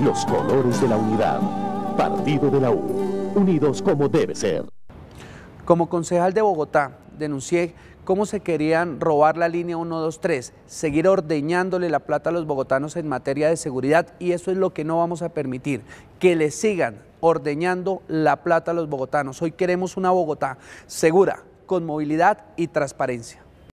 Los colores de la unidad. Partido de la U. Unidos como debe ser. Como concejal de Bogotá, denuncié cómo se querían robar la línea 123, seguir ordeñándole la plata a los bogotanos en materia de seguridad y eso es lo que no vamos a permitir, que le sigan ordeñando la plata a los bogotanos. Hoy queremos una Bogotá segura, con movilidad y transparencia.